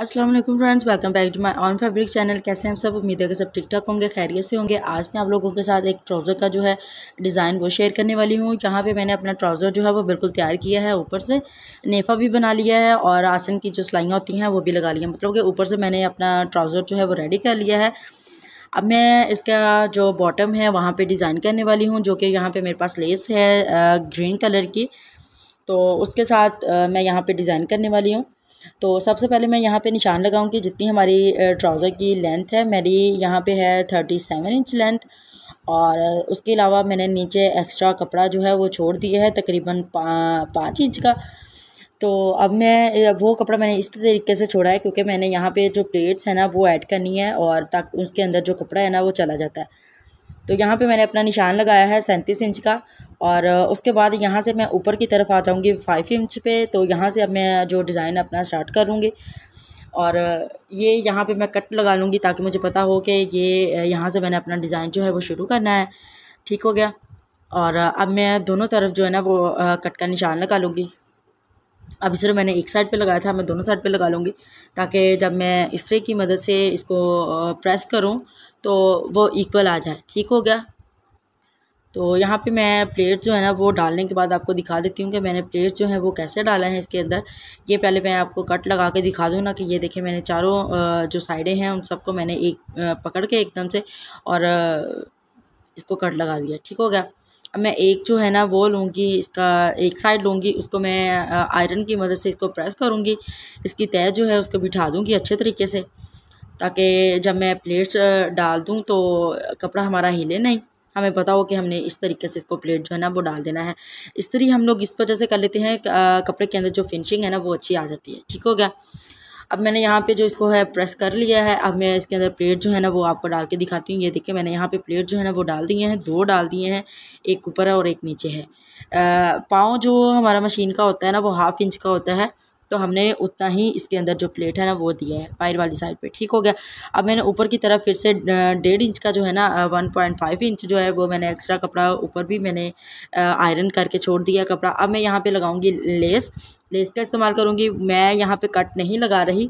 Aslam friends welcome back to my on fabric channel कैसे हैं सब उम्मीद है कि सब ठीक ठाक होंगे खैरियत से होंगे आज मैं आप लोगों के साथ एक ट्राउज़र का जो है डिज़ाइन वो शेयर करने वाली हूँ जहाँ पे मैंने अपना ट्राउज़र जो है वो बिल्कुल तैयार किया है ऊपर से नेफा भी बना लिया है और आसन की जो सिलाइयाँ होती हैं वो भी लगा ली हैं मतलब कि ऊपर से मैंने अपना ट्राउज़र जो है वो रेडी कर लिया है अब मैं इसका जो बॉटम है वहाँ पर डिज़ाइन करने वाली हूँ जो कि यहाँ पर मेरे पास लेस है ग्रीन कलर की तो उसके साथ मैं यहाँ पर डिज़ाइन करने वाली हूँ तो सबसे पहले मैं यहाँ पे निशान लगाऊंगी जितनी हमारी ट्राउज़र की लेंथ है मेरी यहाँ पे है थर्टी सेवन इंच लेंथ और उसके अलावा मैंने नीचे एक्स्ट्रा कपड़ा जो है वो छोड़ दिया है तकरीबन पा, पाँच इंच का तो अब मैं वो कपड़ा मैंने इस तरीके से छोड़ा है क्योंकि मैंने यहाँ पे जो प्लेट्स है ना वो ऐड करनी है और ताकि उसके अंदर जो कपड़ा है ना वो चला जाता है तो यहाँ पे मैंने अपना निशान लगाया है सैंतीस इंच का और उसके बाद यहाँ से मैं ऊपर की तरफ आ जाऊँगी फाइव इंच पे तो यहाँ से अब मैं जो डिज़ाइन अपना स्टार्ट करूँगी और ये यहाँ पे मैं कट लगा लूँगी ताकि मुझे पता हो कि ये यहाँ से मैंने अपना डिज़ाइन जो है वो शुरू करना है ठीक हो गया और अब मैं दोनों तरफ जो है ना वो कट का निशान लगा लूँगी अब इसे मैंने एक साइड पे लगाया था मैं दोनों साइड पे लगा लूँगी ताकि जब मैं तरह की मदद से इसको प्रेस करूँ तो वो इक्वल आ जाए ठीक हो गया तो यहाँ पे मैं प्लेट जो है ना वो डालने के बाद आपको दिखा देती हूँ कि मैंने प्लेट जो है वो कैसे डाला है इसके अंदर ये पहले मैं आपको कट लगा के दिखा दूँ ना कि ये देखें मैंने चारों जो साइडें हैं उन सबको मैंने एक पकड़ के एकदम से और इसको कट लगा दिया ठीक हो गया अब मैं एक जो है ना वो लूँगी इसका एक साइड लूँगी उसको मैं आयरन की मदद से इसको प्रेस करूँगी इसकी तय जो है उसको बिठा दूँगी अच्छे तरीके से ताकि जब मैं प्लेट्स डाल दूँ तो कपड़ा हमारा हिले नहीं हमें पता हो कि हमने इस तरीके से इसको प्लेट जो है ना वो डाल देना है इस तरीके हम लोग इस वजह से कर लेते हैं कपड़े के अंदर जो फिनिशिंग है ना वो अच्छी आ जाती है ठीक हो गया अब मैंने यहाँ पे जो इसको है प्रेस कर लिया है अब मैं इसके अंदर प्लेट जो है ना वो आपको डाल के दिखाती हूँ ये देखिए मैंने यहाँ पे प्लेट जो है ना वो डाल दिए हैं दो डाल दिए हैं एक ऊपर है और एक नीचे है पाँव जो हमारा मशीन का होता है ना वो हाफ़ इंच का होता है तो हमने उतना ही इसके अंदर जो प्लेट है ना वो दिया है पायर वाली साइड पे ठीक हो गया अब मैंने ऊपर की तरफ फिर से डेढ़ इंच का जो है ना वन पॉइंट फाइव इंच जो है वो मैंने एक्स्ट्रा कपड़ा ऊपर भी मैंने आयरन करके छोड़ दिया कपड़ा अब मैं यहाँ पे लगाऊंगी लेस लेस का इस्तेमाल करूँगी मैं यहाँ पे कट नहीं लगा रही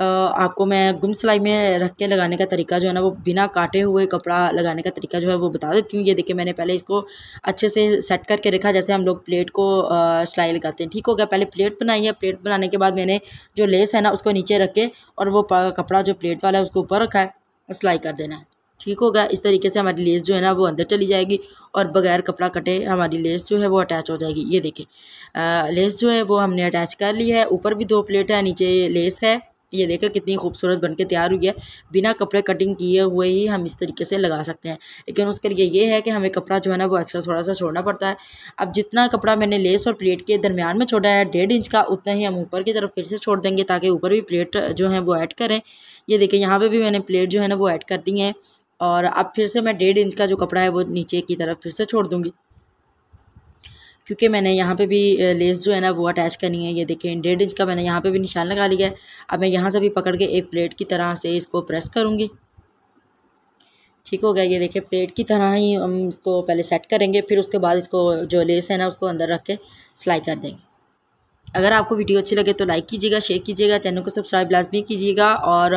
आपको मैं गुम सिलाई में रख के लगाने का तरीका जो है ना वो बिना काटे हुए कपड़ा लगाने का तरीका जो है वो बता देती हूँ ये देखिए मैंने पहले इसको अच्छे से सेट करके रखा जैसे हम लोग प्लेट को सिलाई लगाते हैं ठीक हो गया पहले प्लेट बनाई है प्लेट बना आने के बाद मैंने जो लेस है ना उसको नीचे रख के और वो कपड़ा जो प्लेट वाला है उसको ऊपर रखा है सिलाई कर देना है ठीक होगा इस तरीके से हमारी लेस जो है ना वो अंदर चली जाएगी और बगैर कपड़ा कटे हमारी लेस जो है वो अटैच हो जाएगी ये देखें लेस जो है वो हमने अटैच कर ली है ऊपर भी दो प्लेट है नीचे लेस है ये देखें कितनी खूबसूरत बनके तैयार हुई है बिना कपड़े कटिंग किए हुए ही हम इस तरीके से लगा सकते हैं लेकिन उसके लिए ये है कि हमें कपड़ा जो है ना वो एक्स्ट्रा थोड़ा सा छोड़ना पड़ता है अब जितना कपड़ा मैंने लेस और प्लेट के दरमियान में छोड़ा है डेढ़ इंच का उतना ही हम ऊपर की तरफ फिर से छोड़ देंगे ताकि ऊपर भी प्लेट जो है वो ऐड करें ये देखें यहाँ पर भी मैंने प्लेट जो है ना वो ऐड कर दी है और अब फिर से मैं डेढ़ इंच का जो कपड़ा है वो नीचे की तरफ फिर से छोड़ दूँगी क्योंकि मैंने यहाँ पे भी लेस जो है ना वो अटैच करनी है ये देखें डेढ़ इंच का मैंने यहाँ पे भी निशान लगा लिया है अब मैं यहाँ से भी पकड़ के एक प्लेट की तरह से इसको प्रेस करूँगी ठीक हो गया ये देखें प्लेट की तरह ही हम इसको पहले सेट करेंगे फिर उसके बाद इसको जो लेस है ना उसको अंदर रख के सिलाई कर देंगे अगर आपको वीडियो अच्छी लगे तो लाइक कीजिएगा शेयर कीजिएगा चैनल को सब्सक्राइब लाजमी कीजिएगा और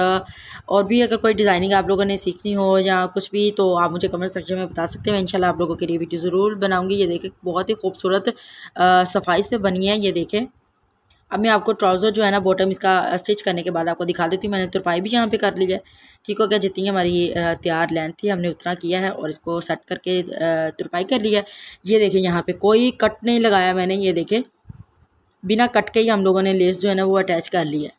और भी अगर कोई डिज़ाइनिंग आप लोगों ने सीखनी हो या कुछ भी तो आप मुझे कमेंट सेक्शन में बता सकते हैं इंशाल्लाह आप लोगों के लिए वीडियो ज़रूर बनाऊंगी ये देखें बहुत ही खूबसूरत सफाई से बनी है ये देखें अब मैं आपको ट्राउज़र जो है ना बॉटम इसका स्टिच करने के बाद आपको दिखा देती हूँ मैंने तुरपाई भी यहाँ पे कर ली है ठीक हो गया जितनी हमारी तैयार लेंथ थी हमने उतना किया है और इसको सेट करके तुरपाई कर ली है ये देखें यहाँ पे कोई कट नहीं लगाया मैंने ये देखें बिना कट के ही हम लोगों ने लेस जो है ना वो अटैच कर ली है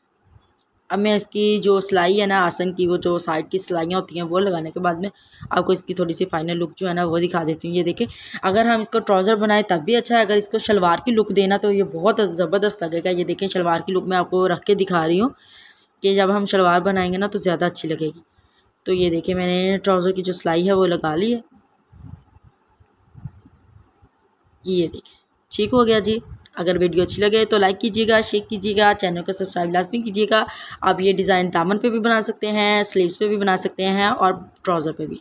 अब मैं इसकी जो सिलाई है ना आसन की वो जो साइड की सिलाइयाँ होती हैं वो लगाने के बाद में आपको इसकी थोड़ी सी फाइनल लुक जो है ना वो दिखा देती हूँ ये देखें अगर हम इसको ट्राउज़र बनाएं तब भी अच्छा है अगर इसको शलवार की लुक देना तो ये बहुत ज़बरदस्त लगेगा ये देखें शलवार की लुक मैं आपको रख के दिखा रही हूँ कि जब हम शलवार बनाएंगे ना तो ज़्यादा अच्छी लगेगी तो ये देखें मैंने ट्राउज़र की जो सिलाई है वो लगा ली है ये देखें ठीक हो गया जी अगर वीडियो अच्छी लगे तो लाइक कीजिएगा शेयर कीजिएगा चैनल को सब्सक्राइब लाजमी कीजिएगा आप ये डिज़ाइन दामन पे भी बना सकते हैं स्लीव्स पे भी बना सकते हैं और ट्राउज़र पे भी